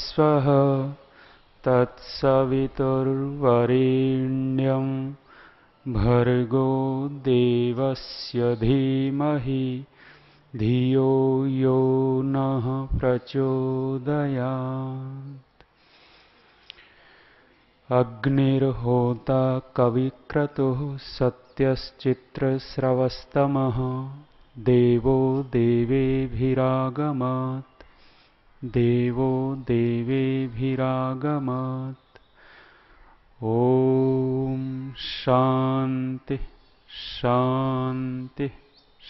स्व तत्सवितुर्वरेण्यं भर्गो देवस्य धीमहि धियो यो नः प्रचोदयात् अग्निर्होता कविक्रतुः सत्यश्चित्रस्रवस्तमः देवो देवेभिरागमात् देवो देवेभिरागमत् ॐ शान्ति शान्ति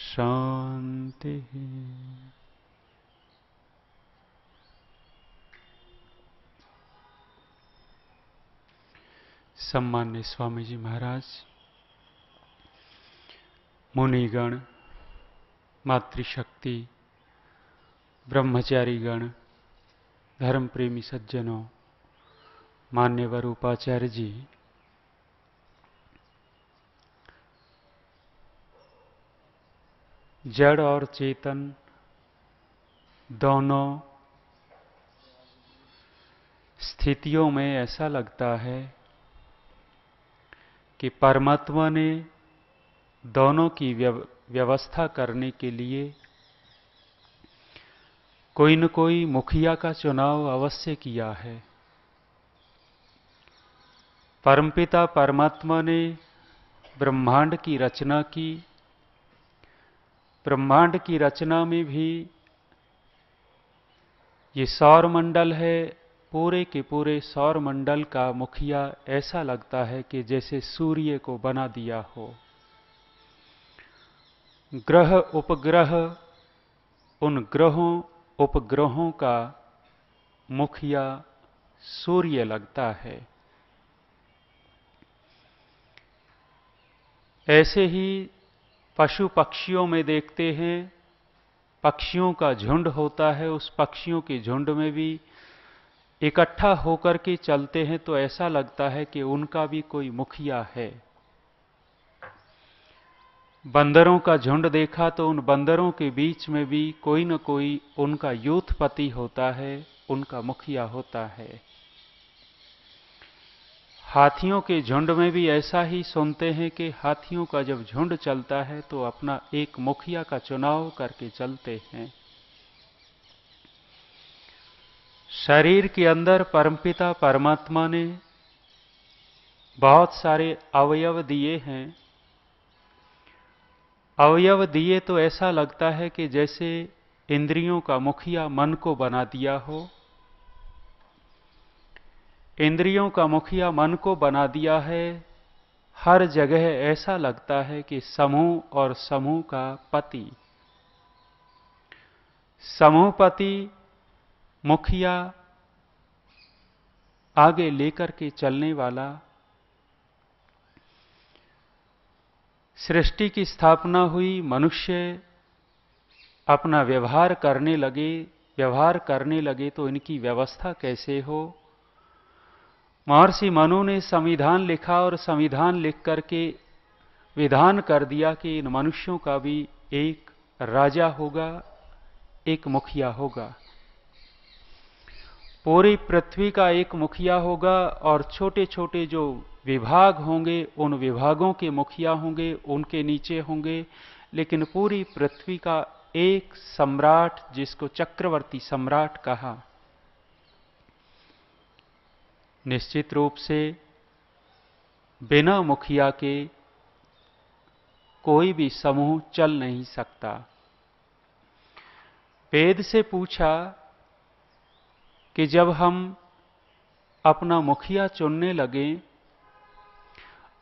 शान्तिः सम्मान्य स्वामी जी महाराज मुनिगण मातृशक्ति ब्रह्मचारीगण धर्म प्रेमी सज्जनों मान्यवर उपाचार्य जी जड़ और चेतन दोनों स्थितियों में ऐसा लगता है कि परमात्मा ने दोनों की व्यवस्था करने के लिए कोई न कोई मुखिया का चुनाव अवश्य किया है परमपिता परमात्मा ने ब्रह्मांड की रचना की ब्रह्मांड की रचना में भी ये सौर मंडल है पूरे के पूरे सौर मंडल का मुखिया ऐसा लगता है कि जैसे सूर्य को बना दिया हो ग्रह उपग्रह उन ग्रहों उपग्रहों का मुखिया सूर्य लगता है ऐसे ही पशु पक्षियों में देखते हैं पक्षियों का झुंड होता है उस पक्षियों के झुंड में भी इकट्ठा होकर के चलते हैं तो ऐसा लगता है कि उनका भी कोई मुखिया है बंदरों का झुंड देखा तो उन बंदरों के बीच में भी कोई न कोई उनका यूथपति होता है उनका मुखिया होता है हाथियों के झुंड में भी ऐसा ही सुनते हैं कि हाथियों का जब झुंड चलता है तो अपना एक मुखिया का चुनाव करके चलते हैं शरीर के अंदर परमपिता परमात्मा ने बहुत सारे अवयव दिए हैं अवयव दिए तो ऐसा लगता है कि जैसे इंद्रियों का मुखिया मन को बना दिया हो इंद्रियों का मुखिया मन को बना दिया है हर जगह ऐसा लगता है कि समूह और समूह का पति समूहपति मुखिया आगे लेकर के चलने वाला सृष्टि की स्थापना हुई मनुष्य अपना व्यवहार करने लगे व्यवहार करने लगे तो इनकी व्यवस्था कैसे हो महर्षि मनु ने संविधान लिखा और संविधान लिख करके विधान कर दिया कि इन मनुष्यों का भी एक राजा होगा एक मुखिया होगा पूरी पृथ्वी का एक मुखिया होगा और छोटे छोटे जो विभाग होंगे उन विभागों के मुखिया होंगे उनके नीचे होंगे लेकिन पूरी पृथ्वी का एक सम्राट जिसको चक्रवर्ती सम्राट कहा निश्चित रूप से बिना मुखिया के कोई भी समूह चल नहीं सकता वेद से पूछा कि जब हम अपना मुखिया चुनने लगे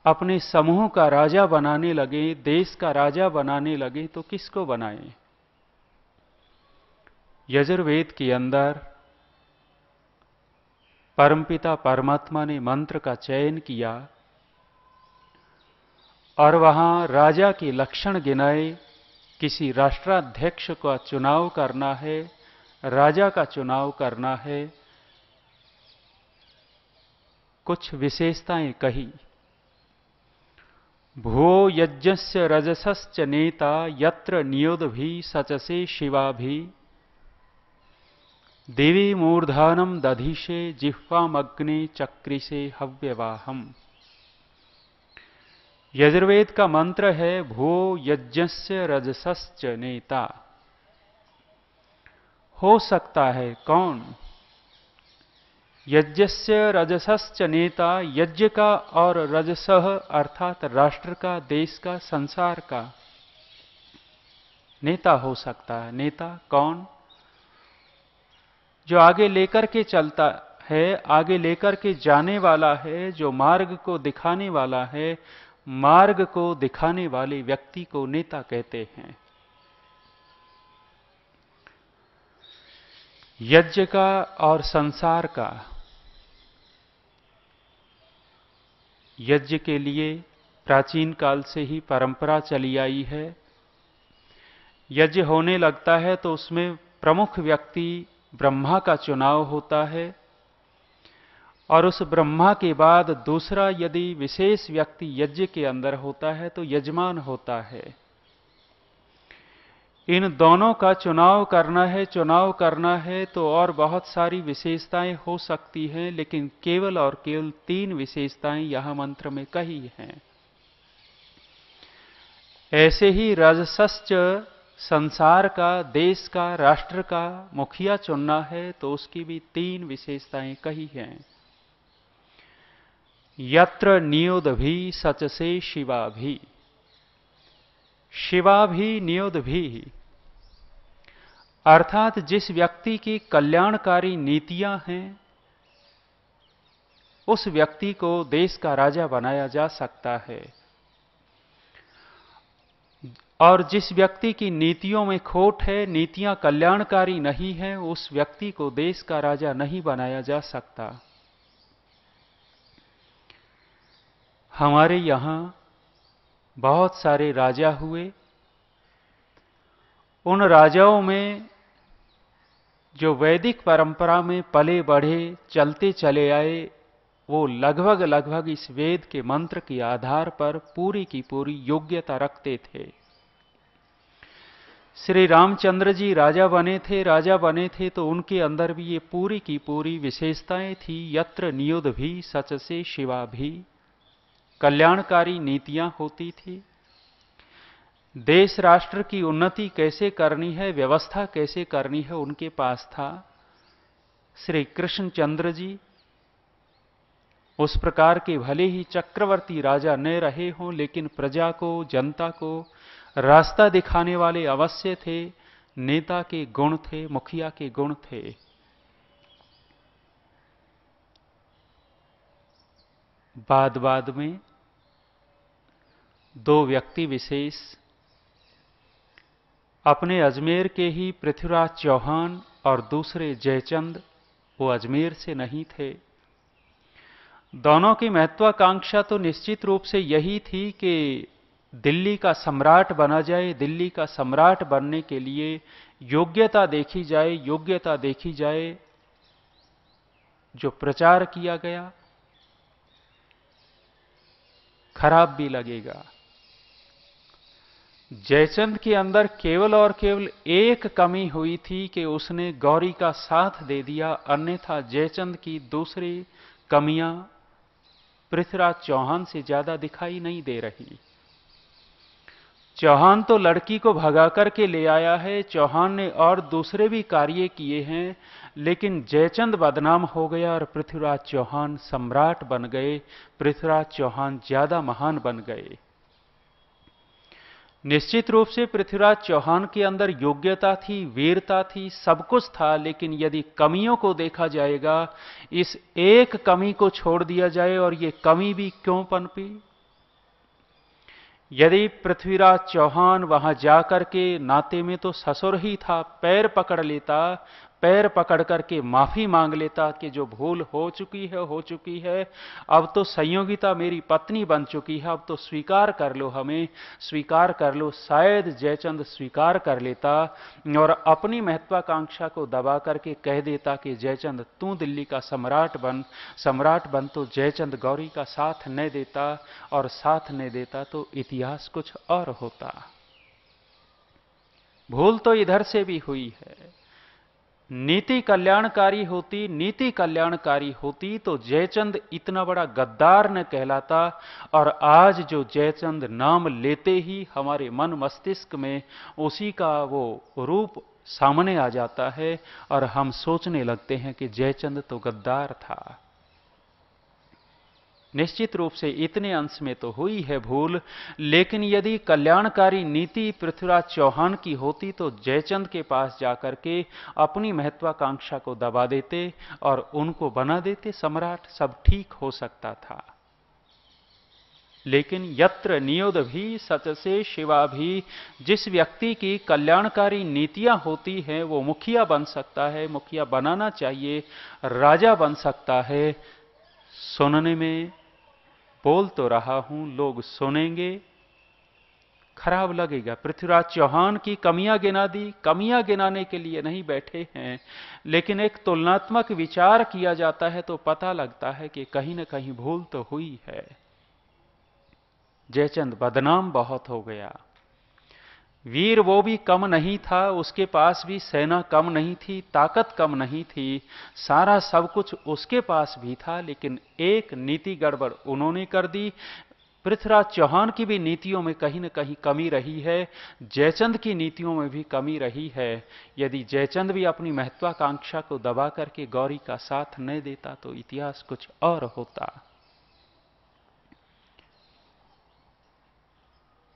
अपने समूह का राजा बनाने लगे देश का राजा बनाने लगे तो किसको बनाए यजुर्वेद के अंदर परमपिता परमात्मा ने मंत्र का चयन किया और वहां राजा के लक्षण गिनाए किसी राष्ट्राध्यक्ष का चुनाव करना है राजा का चुनाव करना है कुछ विशेषताएं कही भो यज्ञस्य रजसच नेता यत्र नियोद भी सचसे शिवा भी देवी मूर्धानम दधीशे जिह्वामग्ने चक्रिसे हव्यवाहम यजुर्वेद का मंत्र है भो यज्ञस्य रजसश्च नेता हो सकता है कौन यज्ञस्य रजसश्च नेता यज्ञ का और रजसह अर्थात राष्ट्र का देश का संसार का नेता हो सकता है नेता कौन जो आगे लेकर के चलता है आगे लेकर के जाने वाला है जो मार्ग को दिखाने वाला है मार्ग को दिखाने वाले व्यक्ति को नेता कहते हैं यज्ञ का और संसार का यज्ञ के लिए प्राचीन काल से ही परंपरा चली आई है यज्ञ होने लगता है तो उसमें प्रमुख व्यक्ति ब्रह्मा का चुनाव होता है और उस ब्रह्मा के बाद दूसरा यदि विशेष व्यक्ति यज्ञ के अंदर होता है तो यजमान होता है इन दोनों का चुनाव करना है चुनाव करना है तो और बहुत सारी विशेषताएं हो सकती हैं लेकिन केवल और केवल तीन विशेषताएं यह मंत्र में कही हैं ऐसे ही रजसच संसार का देश का राष्ट्र का मुखिया चुनना है तो उसकी भी तीन विशेषताएं कही हैं यत्र नियोद भी सच से शिवा भी शिवाभिनियोद भी अर्थात जिस व्यक्ति की कल्याणकारी नीतियां हैं उस व्यक्ति को देश का राजा बनाया जा सकता है और जिस व्यक्ति की नीतियों में खोट है नीतियां कल्याणकारी नहीं है उस व्यक्ति को देश का राजा नहीं बनाया जा सकता हमारे यहां बहुत सारे राजा हुए उन राजाओं में जो वैदिक परंपरा में पले बढ़े चलते चले आए वो लगभग लगभग इस वेद के मंत्र के आधार पर पूरी की पूरी योग्यता रखते थे श्री रामचंद्र जी राजा बने थे राजा बने थे तो उनके अंदर भी ये पूरी की पूरी विशेषताएं थी यत्र नियुद भी सच से शिवा भी कल्याणकारी नीतियां होती थी देश राष्ट्र की उन्नति कैसे करनी है व्यवस्था कैसे करनी है उनके पास था श्री कृष्णचंद्र जी उस प्रकार के भले ही चक्रवर्ती राजा न रहे हों लेकिन प्रजा को जनता को रास्ता दिखाने वाले अवश्य थे नेता के गुण थे मुखिया के गुण थे बाद बाद में दो व्यक्ति विशेष अपने अजमेर के ही पृथ्वीराज चौहान और दूसरे जयचंद वो अजमेर से नहीं थे दोनों की महत्वाकांक्षा तो निश्चित रूप से यही थी कि दिल्ली का सम्राट बना जाए दिल्ली का सम्राट बनने के लिए योग्यता देखी जाए योग्यता देखी जाए जो प्रचार किया गया खराब भी लगेगा जयचंद के अंदर केवल और केवल एक कमी हुई थी कि उसने गौरी का साथ दे दिया अन्यथा जयचंद की दूसरी कमियां पृथ्वीराज चौहान से ज्यादा दिखाई नहीं दे रही चौहान तो लड़की को भगा करके ले आया है चौहान ने और दूसरे भी कार्य किए हैं लेकिन जयचंद बदनाम हो गया और पृथ्वीराज चौहान सम्राट बन गए पृथ्वीराज चौहान ज्यादा महान बन गए निश्चित रूप से पृथ्वीराज चौहान के अंदर योग्यता थी वीरता थी सब कुछ था लेकिन यदि कमियों को देखा जाएगा इस एक कमी को छोड़ दिया जाए और ये कमी भी क्यों पनपी यदि पृथ्वीराज चौहान वहां जाकर के नाते में तो ससुर ही था पैर पकड़ लेता पैर पकड़ करके माफी मांग लेता कि जो भूल हो चुकी है हो चुकी है अब तो संयोगिता मेरी पत्नी बन चुकी है अब तो स्वीकार कर लो हमें स्वीकार कर लो शायद जयचंद स्वीकार कर लेता और अपनी महत्वाकांक्षा को दबा करके कह देता कि जयचंद तू दिल्ली का सम्राट बन सम्राट बन तो जयचंद गौरी का साथ न देता और साथ न देता तो इतिहास कुछ और होता भूल तो इधर से भी हुई है नीति कल्याणकारी होती नीति कल्याणकारी होती तो जयचंद इतना बड़ा गद्दार न कहलाता और आज जो जयचंद नाम लेते ही हमारे मन मस्तिष्क में उसी का वो रूप सामने आ जाता है और हम सोचने लगते हैं कि जयचंद तो गद्दार था निश्चित रूप से इतने अंश में तो हुई है भूल लेकिन यदि कल्याणकारी नीति पृथ्वीराज चौहान की होती तो जयचंद के पास जाकर के अपनी महत्वाकांक्षा को दबा देते और उनको बना देते सम्राट सब ठीक हो सकता था लेकिन यत्र नियोद भी सच से शिवा भी जिस व्यक्ति की कल्याणकारी नीतियां होती हैं वो मुखिया बन सकता है मुखिया बनाना चाहिए राजा बन सकता है सुनने में बोल तो रहा हूं लोग सुनेंगे खराब लगेगा पृथ्वीराज चौहान की कमियां गिना दी कमियां गिनाने के लिए नहीं बैठे हैं लेकिन एक तुलनात्मक विचार किया जाता है तो पता लगता है कि कहीं ना कहीं भूल तो हुई है जयचंद बदनाम बहुत हो गया वीर वो भी कम नहीं था उसके पास भी सेना कम नहीं थी ताकत कम नहीं थी सारा सब कुछ उसके पास भी था लेकिन एक नीति गड़बड़ उन्होंने कर दी पृथ्वीराज चौहान की भी नीतियों में कहीं ना कहीं कमी रही है जयचंद की नीतियों में भी कमी रही है यदि जयचंद भी अपनी महत्वाकांक्षा को दबा करके गौरी का साथ नहीं देता तो इतिहास कुछ और होता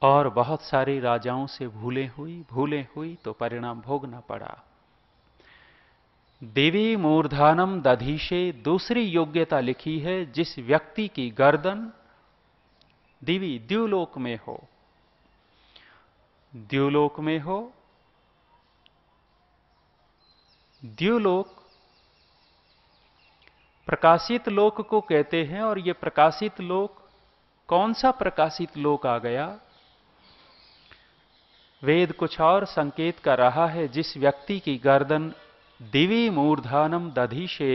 और बहुत सारे राजाओं से भूले हुई भूले हुई तो परिणाम भोगना पड़ा देवी मूर्धानम दधीशे दूसरी योग्यता लिखी है जिस व्यक्ति की गर्दन दिवी द्यूलोक में हो द्यूलोक में हो द्यूलोक प्रकाशित लोक को कहते हैं और यह प्रकाशित लोक कौन सा प्रकाशित लोक आ गया वेद कुछ और संकेत कर रहा है जिस व्यक्ति की गर्दन दिवी मूर्धानम दधीशे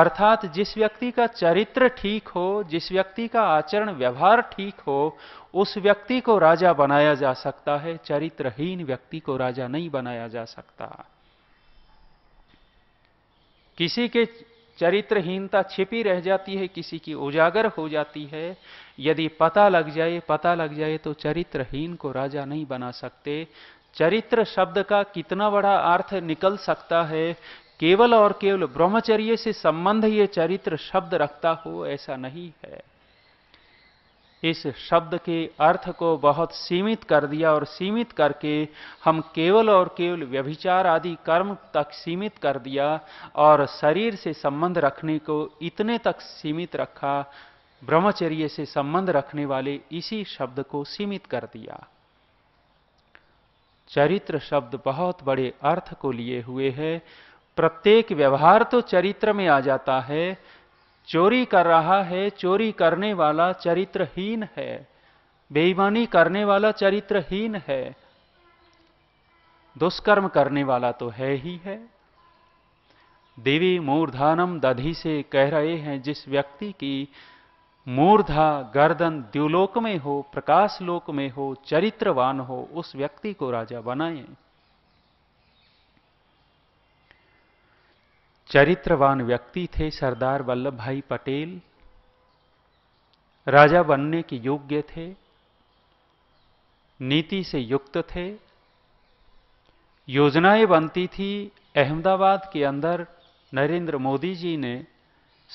अर्थात जिस व्यक्ति का चरित्र ठीक हो जिस व्यक्ति का आचरण व्यवहार ठीक हो उस व्यक्ति को राजा बनाया जा सकता है चरित्रहीन व्यक्ति को राजा नहीं बनाया जा सकता किसी के चरित्रहीनता छिपी रह जाती है किसी की उजागर हो जाती है यदि पता लग जाए पता लग जाए तो चरित्रहीन को राजा नहीं बना सकते चरित्र शब्द का कितना बड़ा अर्थ निकल सकता है केवल और केवल ब्रह्मचर्य से संबंध ये चरित्र शब्द रखता हो ऐसा नहीं है इस शब्द के अर्थ को बहुत सीमित कर दिया और सीमित करके हम केवल और केवल व्यभिचार आदि कर्म तक सीमित कर दिया और शरीर से संबंध रखने को इतने तक सीमित रखा ब्रह्मचर्य से संबंध रखने वाले इसी शब्द को सीमित कर दिया चरित्र शब्द बहुत बड़े अर्थ को लिए हुए है प्रत्येक व्यवहार तो चरित्र में आ जाता है चोरी कर रहा है चोरी करने वाला चरित्रहीन है बेईमानी करने वाला चरित्रहीन है दुष्कर्म करने वाला तो है ही है देवी मूर्धानम दधि से कह रहे हैं जिस व्यक्ति की मूर्धा गर्दन द्युलोक में हो प्रकाश लोक में हो चरित्रवान हो उस व्यक्ति को राजा बनाएं चरित्रवान व्यक्ति थे सरदार वल्लभ भाई पटेल राजा बनने के योग्य थे नीति से युक्त थे योजनाएं बनती थी अहमदाबाद के अंदर नरेंद्र मोदी जी ने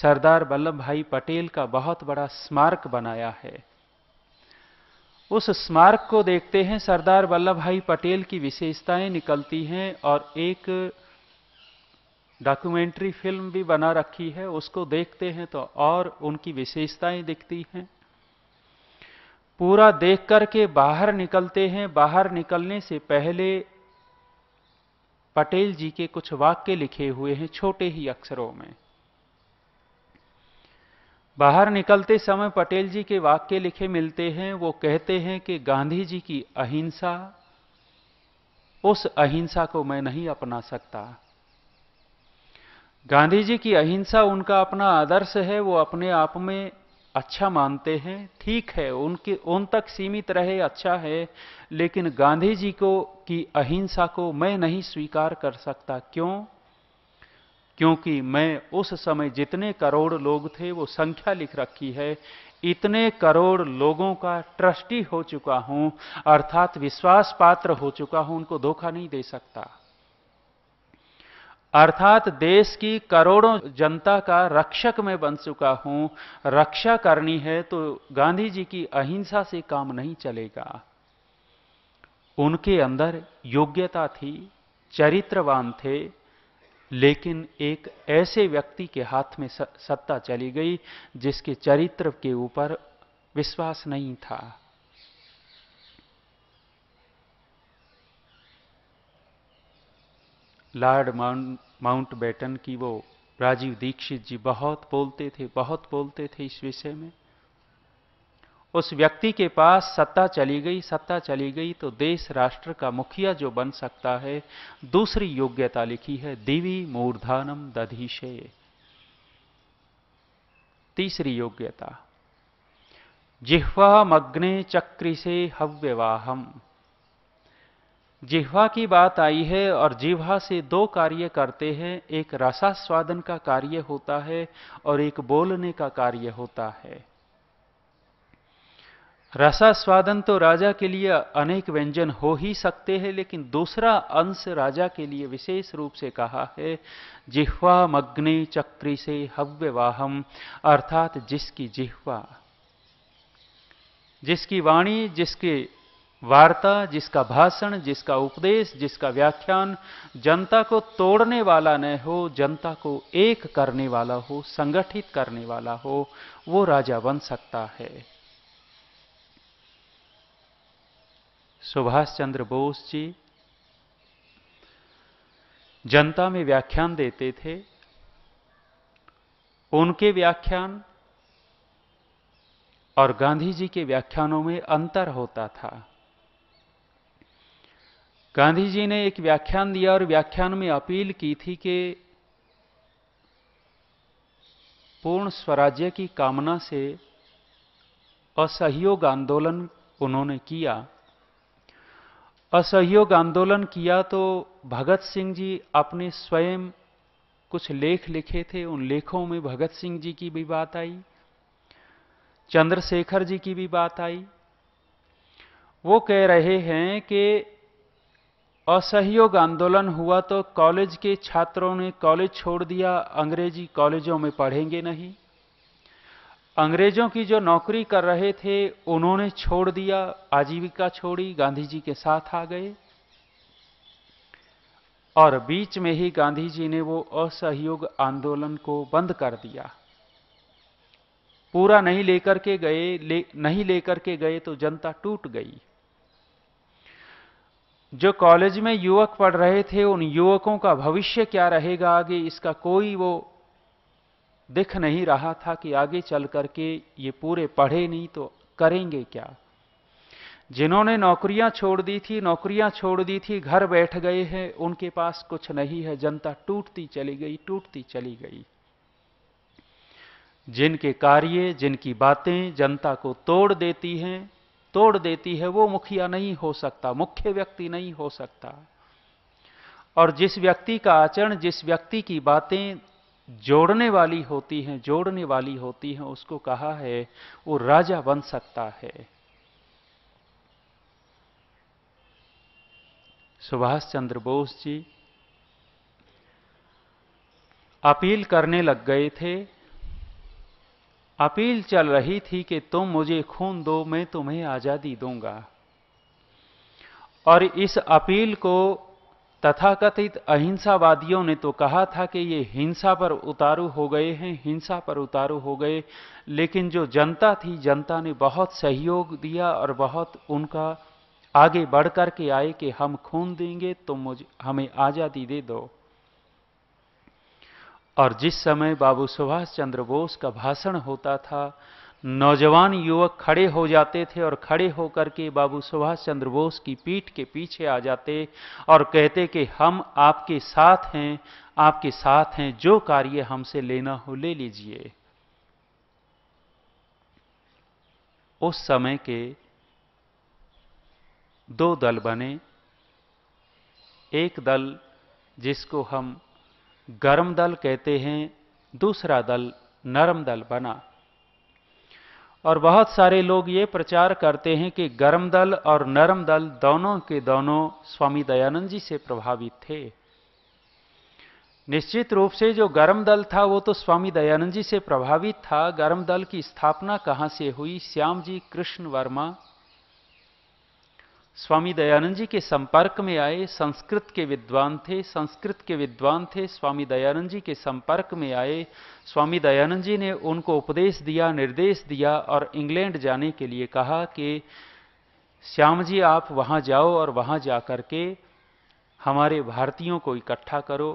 सरदार वल्लभ भाई पटेल का बहुत बड़ा स्मारक बनाया है उस स्मारक को देखते हैं सरदार वल्लभ भाई पटेल की विशेषताएं निकलती हैं और एक डॉक्यूमेंट्री फिल्म भी बना रखी है उसको देखते हैं तो और उनकी विशेषताएं दिखती हैं पूरा देख करके बाहर निकलते हैं बाहर निकलने से पहले पटेल जी के कुछ वाक्य लिखे हुए हैं छोटे ही अक्षरों में बाहर निकलते समय पटेल जी के वाक्य लिखे मिलते हैं वो कहते हैं कि गांधी जी की अहिंसा उस अहिंसा को मैं नहीं अपना सकता गांधी जी की अहिंसा उनका अपना आदर्श है वो अपने आप में अच्छा मानते हैं ठीक है उनके उन तक सीमित रहे अच्छा है लेकिन गांधी जी को की अहिंसा को मैं नहीं स्वीकार कर सकता क्यों क्योंकि मैं उस समय जितने करोड़ लोग थे वो संख्या लिख रखी है इतने करोड़ लोगों का ट्रस्टी हो चुका हूं अर्थात विश्वास पात्र हो चुका हूं उनको धोखा नहीं दे सकता अर्थात देश की करोड़ों जनता का रक्षक मैं बन चुका हूं रक्षा करनी है तो गांधी जी की अहिंसा से काम नहीं चलेगा उनके अंदर योग्यता थी चरित्रवान थे लेकिन एक ऐसे व्यक्ति के हाथ में सत्ता चली गई जिसके चरित्र के ऊपर विश्वास नहीं था लॉर्ड माउंट माउंट बेटन की वो राजीव दीक्षित जी बहुत बोलते थे बहुत बोलते थे इस विषय में उस व्यक्ति के पास सत्ता चली गई सत्ता चली गई तो देश राष्ट्र का मुखिया जो बन सकता है दूसरी योग्यता लिखी है दिवी मूर्धानम दधीशे तीसरी योग्यता जिह्वा मग्ने चक्री से हव्यवाहम जिह्वा की बात आई है और जिह्वा से दो कार्य करते हैं एक रसास्वादन का कार्य होता है और एक बोलने का कार्य होता है रसास्वादन तो राजा के लिए अनेक व्यंजन हो ही सकते हैं लेकिन दूसरा अंश राजा के लिए विशेष रूप से कहा है जिह्वा मग्ने चक्री से हव्यवाहम अर्थात जिसकी जिह्वा जिसकी वाणी जिसके वार्ता जिसका भाषण जिसका उपदेश जिसका व्याख्यान जनता को तोड़ने वाला न हो जनता को एक करने वाला हो संगठित करने वाला हो वो राजा बन सकता है सुभाष चंद्र बोस जी जनता में व्याख्यान देते थे उनके व्याख्यान और गांधी जी के व्याख्यानों में अंतर होता था गांधी जी ने एक व्याख्यान दिया और व्याख्यान में अपील की थी कि पूर्ण स्वराज्य की कामना से असहयोग आंदोलन उन्होंने किया असहयोग आंदोलन किया तो भगत सिंह जी अपने स्वयं कुछ लेख लिखे थे उन लेखों में भगत सिंह जी की भी बात आई चंद्रशेखर जी की भी बात आई वो कह रहे हैं कि असहयोग आंदोलन हुआ तो कॉलेज के छात्रों ने कॉलेज छोड़ दिया अंग्रेजी कॉलेजों में पढ़ेंगे नहीं अंग्रेजों की जो नौकरी कर रहे थे उन्होंने छोड़ दिया आजीविका छोड़ी गांधी जी के साथ आ गए और बीच में ही गांधी जी ने वो असहयोग आंदोलन को बंद कर दिया पूरा नहीं लेकर के गए ले, नहीं लेकर के गए तो जनता टूट गई जो कॉलेज में युवक पढ़ रहे थे उन युवकों का भविष्य क्या रहेगा आगे इसका कोई वो दिख नहीं रहा था कि आगे चल करके ये पूरे पढ़े नहीं तो करेंगे क्या जिन्होंने नौकरियां छोड़ दी थी नौकरियां छोड़ दी थी घर बैठ गए हैं उनके पास कुछ नहीं है जनता टूटती चली गई टूटती चली गई जिनके कार्य जिनकी बातें जनता को तोड़ देती हैं तोड़ देती है वो मुखिया नहीं हो सकता मुख्य व्यक्ति नहीं हो सकता और जिस व्यक्ति का आचरण जिस व्यक्ति की बातें जोड़ने वाली होती हैं जोड़ने वाली होती हैं उसको कहा है वो राजा बन सकता है सुभाष चंद्र बोस जी अपील करने लग गए थे अपील चल रही थी कि तुम मुझे खून दो मैं तुम्हें आजादी दूंगा और इस अपील को तथाकथित अहिंसावादियों ने तो कहा था कि ये हिंसा पर उतारू हो गए हैं हिंसा पर उतारू हो गए लेकिन जो जनता थी जनता ने बहुत सहयोग दिया और बहुत उनका आगे बढ़ कर के आए कि हम खून देंगे तो मुझे हमें आज़ादी दे दो और जिस समय बाबू सुभाष चंद्र बोस का भाषण होता था नौजवान युवक खड़े हो जाते थे और खड़े होकर के बाबू सुभाष चंद्र बोस की पीठ के पीछे आ जाते और कहते कि हम आपके साथ हैं आपके साथ हैं जो कार्य हमसे लेना हो ले लीजिए उस समय के दो दल बने एक दल जिसको हम गर्म दल कहते हैं दूसरा दल नरम दल बना और बहुत सारे लोग ये प्रचार करते हैं कि गर्म दल और नरम दल दोनों के दोनों स्वामी दयानंद जी से प्रभावित थे निश्चित रूप से जो गर्म दल था वो तो स्वामी दयानंद जी से प्रभावित था गर्म दल की स्थापना कहाँ से हुई श्याम जी कृष्ण वर्मा स्वामी दयानंद जी के संपर्क में आए संस्कृत के विद्वान थे संस्कृत के विद्वान थे स्वामी दयानंद जी के संपर्क में आए स्वामी दयानंद जी ने उनको उपदेश दिया निर्देश दिया और इंग्लैंड जाने के लिए कहा कि श्याम जी आप वहाँ जाओ और वहाँ जा कर के हमारे भारतीयों को इकट्ठा करो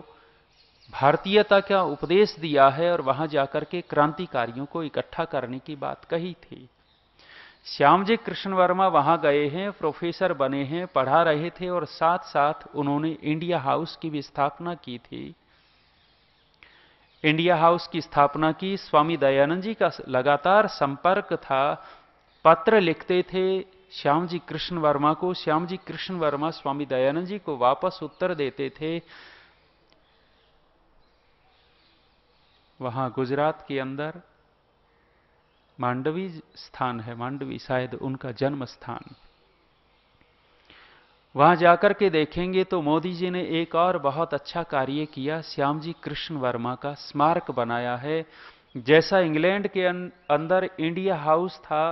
भारतीयता का उपदेश दिया है और वहाँ जाकर के क्रांतिकारियों को इकट्ठा करने की बात कही थी श्याम जी कृष्ण वर्मा वहां गए हैं प्रोफेसर बने हैं पढ़ा रहे थे और साथ साथ उन्होंने इंडिया हाउस की भी स्थापना की थी इंडिया हाउस की स्थापना की स्वामी दयानंद जी का लगातार संपर्क था पत्र लिखते थे श्याम जी कृष्ण वर्मा को श्याम जी कृष्ण वर्मा स्वामी दयानंद जी को वापस उत्तर देते थे वहां गुजरात के अंदर मांडवी स्थान है मांडवी शायद उनका जन्म स्थान वहां जाकर के देखेंगे तो मोदी जी ने एक और बहुत अच्छा कार्य किया श्याम जी कृष्ण वर्मा का स्मारक बनाया है जैसा इंग्लैंड के अं-, अंदर इंडिया हाउस था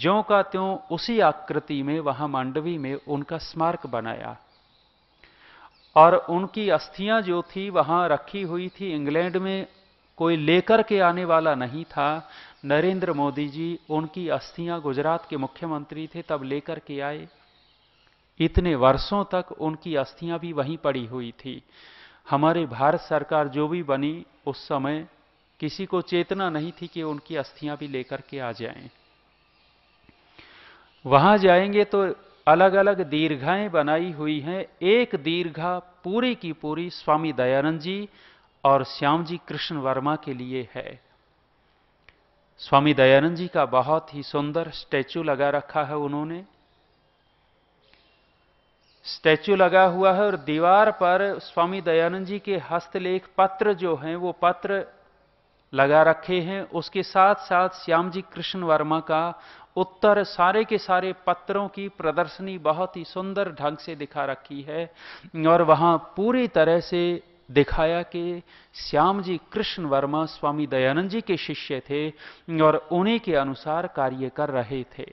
ज्यो का त्यों उसी आकृति में वहां मांडवी में उनका स्मारक बनाया और उनकी अस्थियां जो थी वहां रखी हुई थी इंग्लैंड में कोई लेकर के आने वाला नहीं था नरेंद्र मोदी जी उनकी अस्थियां गुजरात के मुख्यमंत्री थे तब लेकर के आए इतने वर्षों तक उनकी अस्थियां भी वहीं पड़ी हुई थी हमारे भारत सरकार जो भी बनी उस समय किसी को चेतना नहीं थी कि उनकी अस्थियां भी लेकर के आ जाएं। वहां जाएंगे तो अलग अलग दीर्घाएं बनाई हुई हैं एक दीर्घा पूरी की पूरी स्वामी दयानंद जी और श्याम जी कृष्ण वर्मा के लिए है स्वामी दयानंद जी का बहुत ही सुंदर स्टैचू लगा रखा है उन्होंने स्टैचू लगा हुआ है और दीवार पर स्वामी दयानंद जी के हस्तलेख पत्र जो हैं वो पत्र लगा रखे हैं उसके साथ साथ श्याम जी कृष्ण वर्मा का उत्तर सारे के सारे पत्रों की प्रदर्शनी बहुत ही सुंदर ढंग से दिखा रखी है और वहां पूरी तरह से दिखाया कि श्याम जी कृष्ण वर्मा स्वामी दयानंद जी के शिष्य थे और उन्हीं के अनुसार कार्य कर रहे थे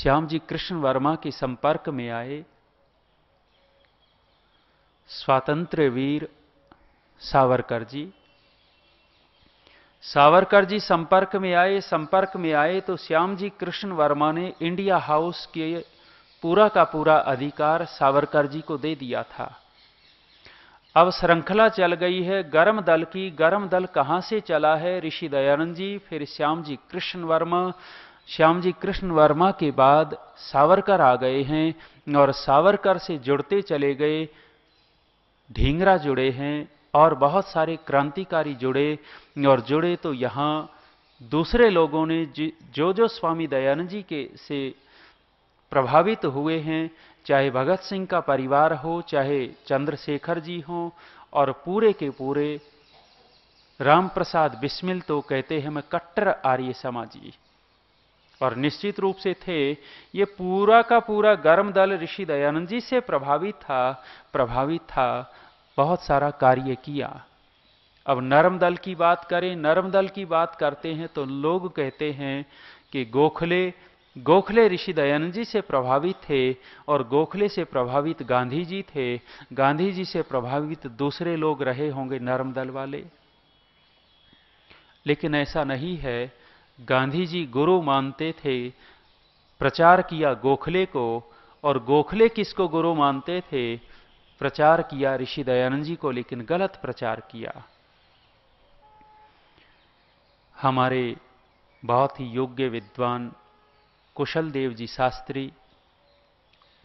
श्याम जी कृष्ण वर्मा के संपर्क में आए स्वातंत्र वीर सावरकर जी सावरकर जी संपर्क में आए संपर्क में आए तो श्याम जी कृष्ण वर्मा ने इंडिया हाउस के पूरा का पूरा अधिकार सावरकर जी को दे दिया था अब श्रृंखला चल गई है गर्म दल की गर्म दल कहां से चला है ऋषि दयानंद जी फिर श्याम जी कृष्ण वर्मा श्याम जी कृष्ण वर्मा के बाद सावरकर आ गए हैं और सावरकर से जुड़ते चले गए ढींगरा जुड़े हैं और बहुत सारे क्रांतिकारी जुड़े और जुड़े तो यहाँ दूसरे लोगों ने जो जो स्वामी दयानंद जी के से प्रभावित हुए हैं चाहे भगत सिंह का परिवार हो चाहे चंद्रशेखर जी हो और पूरे के पूरे राम प्रसाद बिस्मिल तो कहते हैं मैं कट्टर आर्य समाजी और निश्चित रूप से थे ये पूरा का पूरा गर्म दल ऋषि दयानंद जी से प्रभावित था प्रभावित था बहुत सारा कार्य किया अब नरम दल की बात करें नरम दल की बात करते हैं तो लोग कहते हैं कि गोखले गोखले ऋषि दयानंद जी से प्रभावित थे और गोखले से प्रभावित गांधी जी थे गांधी जी से प्रभावित दूसरे लोग रहे होंगे नरम दल वाले लेकिन ऐसा नहीं है गांधी जी गुरु मानते थे प्रचार किया गोखले को और गोखले किसको गुरु मानते थे प्रचार किया ऋषि दयानंद जी को लेकिन गलत प्रचार किया हमारे बहुत ही योग्य विद्वान कुशल देव जी शास्त्री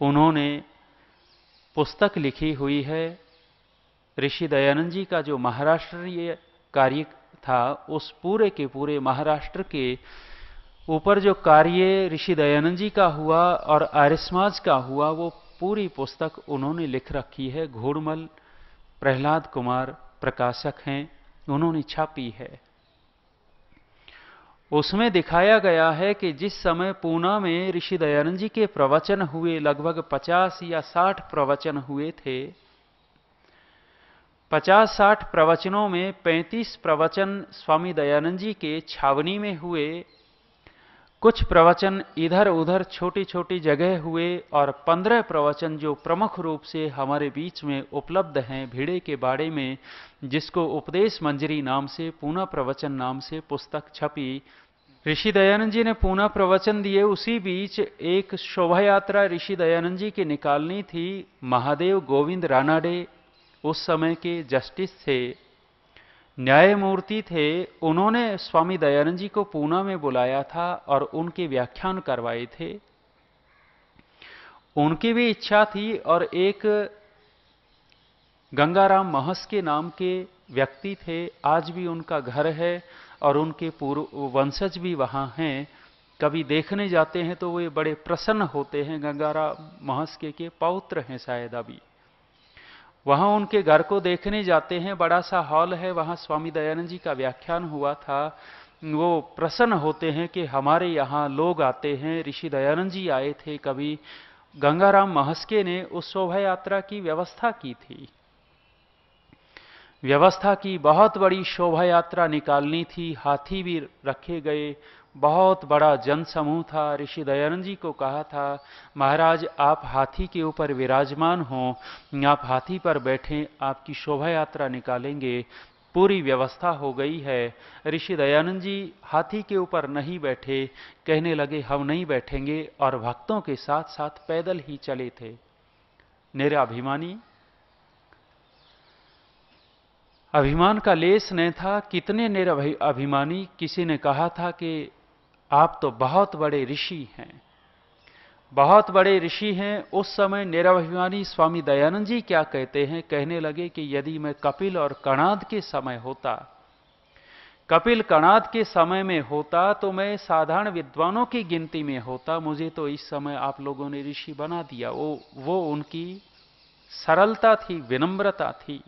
उन्होंने पुस्तक लिखी हुई है ऋषि दयानंद जी का जो महाराष्ट्रीय कार्य था उस पूरे के पूरे महाराष्ट्र के ऊपर जो कार्य ऋषि दयानंद जी का हुआ और आर्य समाज का हुआ वो पूरी पुस्तक उन्होंने लिख रखी है घोड़मल प्रहलाद कुमार प्रकाशक हैं उन्होंने छापी है उसमें दिखाया गया है कि जिस समय पूना में ऋषि दयानंद जी के प्रवचन हुए लगभग 50 या 60 प्रवचन हुए थे 50-60 प्रवचनों में 35 प्रवचन स्वामी दयानंद जी के छावनी में हुए कुछ प्रवचन इधर उधर छोटी छोटी जगह हुए और पंद्रह प्रवचन जो प्रमुख रूप से हमारे बीच में उपलब्ध हैं भिड़े के बारे में जिसको उपदेश मंजरी नाम से पूना प्रवचन नाम से पुस्तक छपी ऋषि दयानंद जी ने पूना प्रवचन दिए उसी बीच एक शोभा यात्रा ऋषि दयानंद जी की निकालनी थी महादेव गोविंद रानाडे उस समय के जस्टिस थे न्यायमूर्ति थे उन्होंने स्वामी दयानंद जी को पूना में बुलाया था और उनके व्याख्यान करवाए थे उनकी भी इच्छा थी और एक गंगाराम महस के नाम के व्यक्ति थे आज भी उनका घर है और उनके पूर्व वंशज भी वहाँ हैं कभी देखने जाते हैं तो वे बड़े प्रसन्न होते हैं गंगाराम महस के, के पौत्र हैं शायद अभी वहां उनके घर को देखने जाते हैं बड़ा सा हॉल है वहां स्वामी दयानंद जी का व्याख्यान हुआ था वो प्रसन्न होते हैं कि हमारे यहाँ लोग आते हैं ऋषि दयानंद जी आए थे कभी गंगाराम महस्के ने उस शोभा यात्रा की व्यवस्था की थी व्यवस्था की बहुत बड़ी शोभा यात्रा निकालनी थी हाथी भी रखे गए बहुत बड़ा जनसमूह था ऋषि दयानंद जी को कहा था महाराज आप हाथी के ऊपर विराजमान हो आप हाथी पर बैठें आपकी शोभा यात्रा निकालेंगे पूरी व्यवस्था हो गई है ऋषि दयानंद जी हाथी के ऊपर नहीं बैठे कहने लगे हम नहीं बैठेंगे और भक्तों के साथ साथ पैदल ही चले थे निराभिमानी अभिमान का लेस नहीं था कितने अभिमानी किसी ने कहा था कि आप तो बहुत बड़े ऋषि हैं बहुत बड़े ऋषि हैं उस समय निराभिमानी स्वामी दयानंद जी क्या कहते हैं कहने लगे कि यदि मैं कपिल और कणाद के समय होता कपिल कणाद के समय में होता तो मैं साधारण विद्वानों की गिनती में होता मुझे तो इस समय आप लोगों ने ऋषि बना दिया वो वो उनकी सरलता थी विनम्रता थी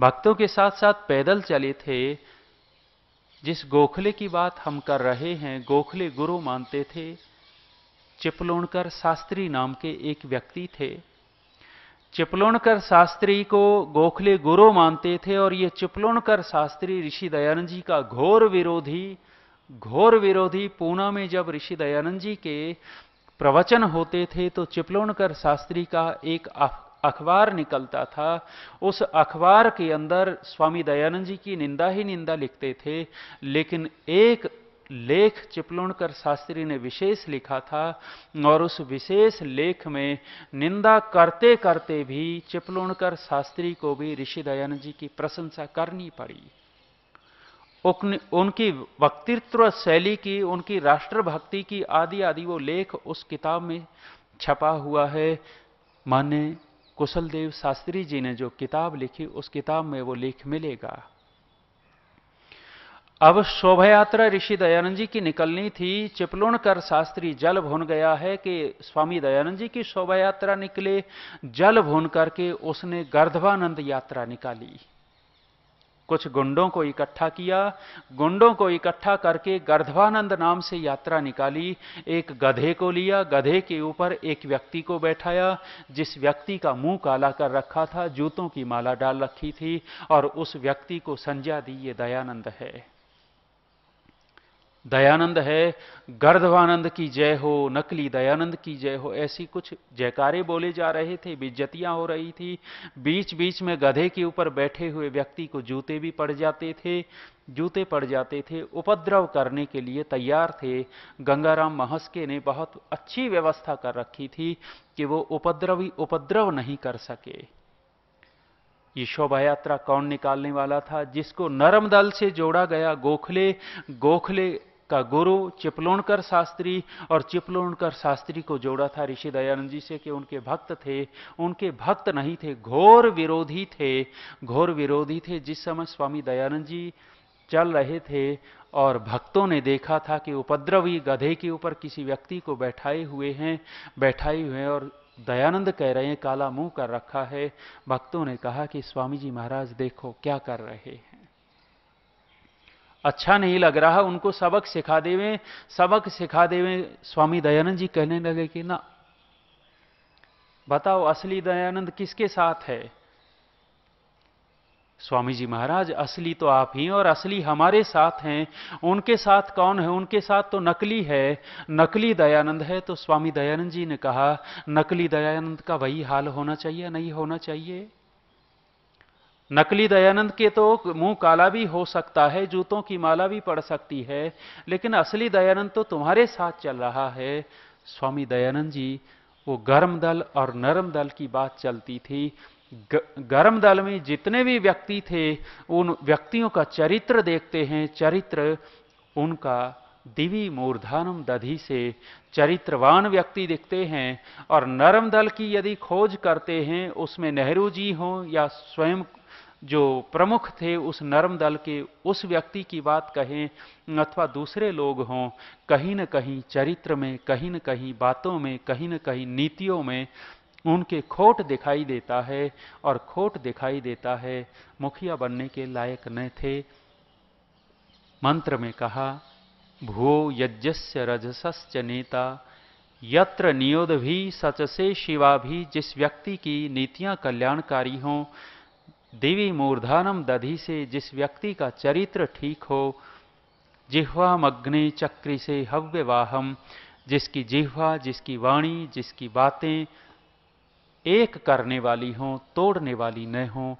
भक्तों के साथ साथ पैदल चले थे जिस गोखले की बात हम कर रहे हैं गोखले गुरु मानते थे चिपलोणकर शास्त्री नाम के एक व्यक्ति थे चिपलोणकर शास्त्री को गोखले गुरु मानते थे और ये चिपलोणकर शास्त्री ऋषि दयानंद जी का घोर विरोधी घोर विरोधी पूना में जब ऋषि दयानंद जी के प्रवचन होते थे तो चिपलोणकर शास्त्री का एक अखबार निकलता था उस अखबार के अंदर स्वामी दयानंद जी की निंदा ही निंदा लिखते थे लेकिन एक लेख चिपलुणकर शास्त्री ने विशेष लिखा था और उस विशेष लेख में निंदा करते करते भी चिपलुणकर शास्त्री को भी ऋषि दयानंद जी की प्रशंसा करनी पड़ी उनकी वक्तृत्व शैली की उनकी राष्ट्रभक्ति की आदि आदि वो लेख उस किताब में छपा हुआ है माने कुशलदेव शास्त्री जी ने जो किताब लिखी उस किताब में वो लेख मिलेगा अब शोभा यात्रा ऋषि दयानंद जी की निकलनी थी कर शास्त्री जल भून गया है कि स्वामी दयानंद जी की शोभा यात्रा निकले जल भून करके उसने गर्धवानंद यात्रा निकाली कुछ गुंडों को इकट्ठा किया गुंडों को इकट्ठा करके गर्धवानंद नाम से यात्रा निकाली एक गधे को लिया गधे के ऊपर एक व्यक्ति को बैठाया जिस व्यक्ति का मुंह काला कर रखा था जूतों की माला डाल रखी थी और उस व्यक्ति को संज्ञा दी ये दयानंद है दयानंद है गर्धवानंद की जय हो नकली दयानंद की जय हो ऐसी कुछ जयकारे बोले जा रहे थे बिज्जतियां हो रही थी बीच बीच में गधे के ऊपर बैठे हुए व्यक्ति को जूते भी पड़ जाते थे जूते पड़ जाते थे उपद्रव करने के लिए तैयार थे गंगाराम महस्के ने बहुत अच्छी व्यवस्था कर रखी थी कि वो उपद्रवी उपद्रव नहीं कर सके ये शोभा यात्रा कौन निकालने वाला था जिसको नरम दल से जोड़ा गया गोखले गोखले का गुरु चिपलोणकर शास्त्री और चिपलोणकर शास्त्री को जोड़ा था ऋषि दयानंद जी से कि उनके भक्त थे उनके भक्त नहीं थे घोर विरोधी थे घोर विरोधी थे जिस समय स्वामी दयानंद जी चल रहे थे और भक्तों ने देखा था कि उपद्रवी गधे के ऊपर किसी व्यक्ति को बैठाए हुए हैं बैठाए हुए हैं और दयानंद कह रहे हैं काला मुंह कर रखा है भक्तों ने कहा कि स्वामी जी महाराज देखो क्या कर रहे हैं अच्छा नहीं लग रहा उनको सबक सिखा देवे सबक सिखा देवे स्वामी दयानंद जी कहने लगे कि ना बताओ असली दयानंद किसके साथ है स्वामी जी महाराज असली तो आप ही और असली हमारे साथ हैं उनके साथ कौन है उनके साथ तो नकली है नकली दयानंद है तो स्वामी दयानंद जी ने कहा नकली दयानंद का वही हाल होना चाहिए नहीं होना चाहिए नकली दयानंद के तो मुंह काला भी हो सकता है जूतों की माला भी पड़ सकती है लेकिन असली दयानंद तो तुम्हारे साथ चल रहा है स्वामी दयानंद जी वो गर्म दल और नरम दल की बात चलती थी गर्म दल में जितने भी व्यक्ति थे उन व्यक्तियों का चरित्र देखते हैं चरित्र उनका दिवी मूर्धानम दधि से चरित्रवान व्यक्ति दिखते हैं और नरम दल की यदि खोज करते हैं उसमें नेहरू जी हों या स्वयं जो प्रमुख थे उस नरम दल के उस व्यक्ति की बात कहें अथवा दूसरे लोग हों कहीं न कहीं चरित्र में कहीं न कहीं बातों में कहीं न कहीं नीतियों में उनके खोट दिखाई देता है और खोट दिखाई देता है मुखिया बनने के लायक न थे मंत्र में कहा भू यज्ञस्य रजसस्य नेता यत्र नियोद भी सचसे शिवा भी जिस व्यक्ति की नीतियां कल्याणकारी हों दिवी मूर्धानम दधि से जिस व्यक्ति का चरित्र ठीक हो जिह्वा मग्ने चक्री से हव्यवाहम जिसकी जिह्वा जिसकी वाणी जिसकी बातें एक करने वाली हों तोड़ने वाली न हों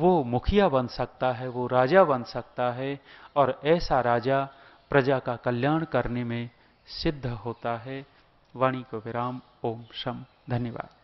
वो मुखिया बन सकता है वो राजा बन सकता है और ऐसा राजा प्रजा का कल्याण करने में सिद्ध होता है वाणी को विराम ओम शम धन्यवाद